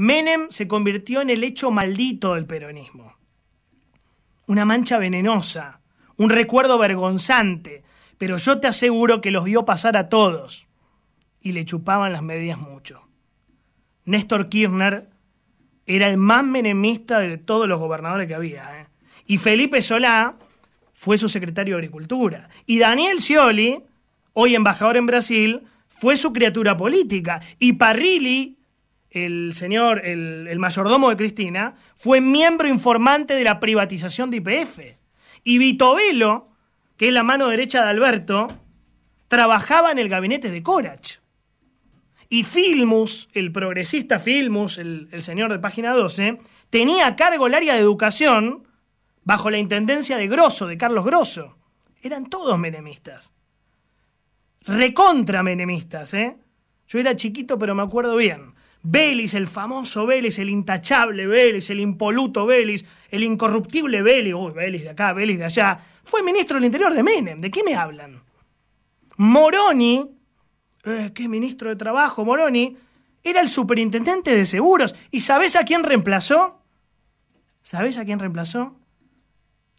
Menem se convirtió en el hecho maldito del peronismo. Una mancha venenosa, un recuerdo vergonzante, pero yo te aseguro que los vio pasar a todos y le chupaban las medias mucho. Néstor Kirchner era el más menemista de todos los gobernadores que había. ¿eh? Y Felipe Solá fue su secretario de Agricultura. Y Daniel Scioli, hoy embajador en Brasil, fue su criatura política. Y Parrilli el señor, el, mayordomo de Cristina, fue miembro informante de la privatización de IPF. Y Velo que es la mano derecha de Alberto, trabajaba en el gabinete de Corach. Y Filmus, el progresista Filmus, el, señor de página 12, tenía a cargo el área de educación bajo la intendencia de Grosso, de Carlos Grosso. Eran todos menemistas. Recontra menemistas, ¿eh? Yo era chiquito, pero me acuerdo bien. Vélez, el famoso Vélez, el intachable Vélez, el impoluto Vélez, el incorruptible Vélez, uy, Vélez de acá, Vélez de allá, fue ministro del Interior de Menem. ¿De qué me hablan? Moroni, ¿qué eh, que ministro de Trabajo, Moroni, era el superintendente de seguros. ¿Y sabés a quién reemplazó? ¿Sabés a quién reemplazó?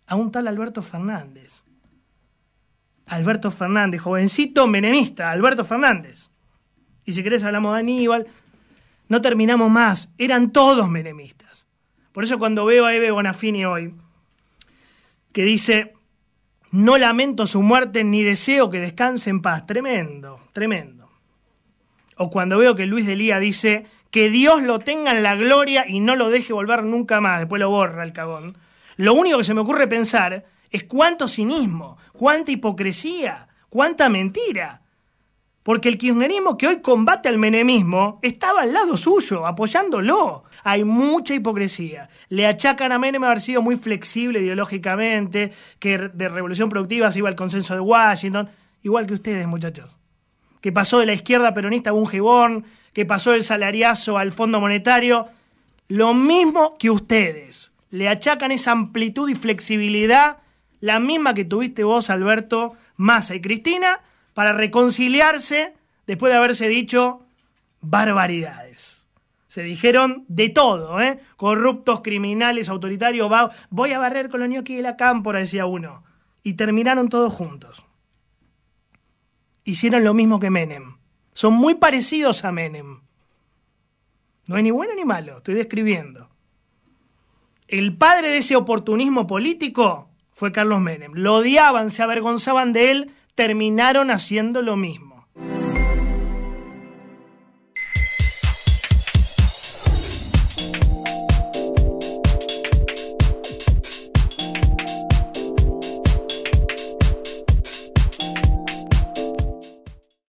A un tal Alberto Fernández. Alberto Fernández, jovencito menemista, Alberto Fernández. Y si querés hablamos de Aníbal, no terminamos más. Eran todos menemistas. Por eso cuando veo a Eve Bonafini hoy, que dice, no lamento su muerte ni deseo que descanse en paz. Tremendo, tremendo. O cuando veo que Luis de Lía dice, que Dios lo tenga en la gloria y no lo deje volver nunca más. Después lo borra el cagón. Lo único que se me ocurre pensar es cuánto cinismo, cuánta hipocresía, cuánta mentira. Porque el kirchnerismo que hoy combate al menemismo estaba al lado suyo, apoyándolo. Hay mucha hipocresía. Le achacan a Menem haber sido muy flexible ideológicamente, que de revolución productiva se iba al consenso de Washington, igual que ustedes, muchachos. Que pasó de la izquierda peronista a un gibón, que pasó del salariazo al fondo monetario. Lo mismo que ustedes. Le achacan esa amplitud y flexibilidad, la misma que tuviste vos, Alberto, Massa y Cristina para reconciliarse después de haberse dicho barbaridades. Se dijeron de todo, ¿eh? Corruptos, criminales, autoritarios, voy a barrer con los ñoquis de la cámpora, decía uno. Y terminaron todos juntos. Hicieron lo mismo que Menem. Son muy parecidos a Menem. No es ni bueno ni malo, estoy describiendo. El padre de ese oportunismo político fue Carlos Menem. Lo odiaban, se avergonzaban de él terminaron haciendo lo mismo.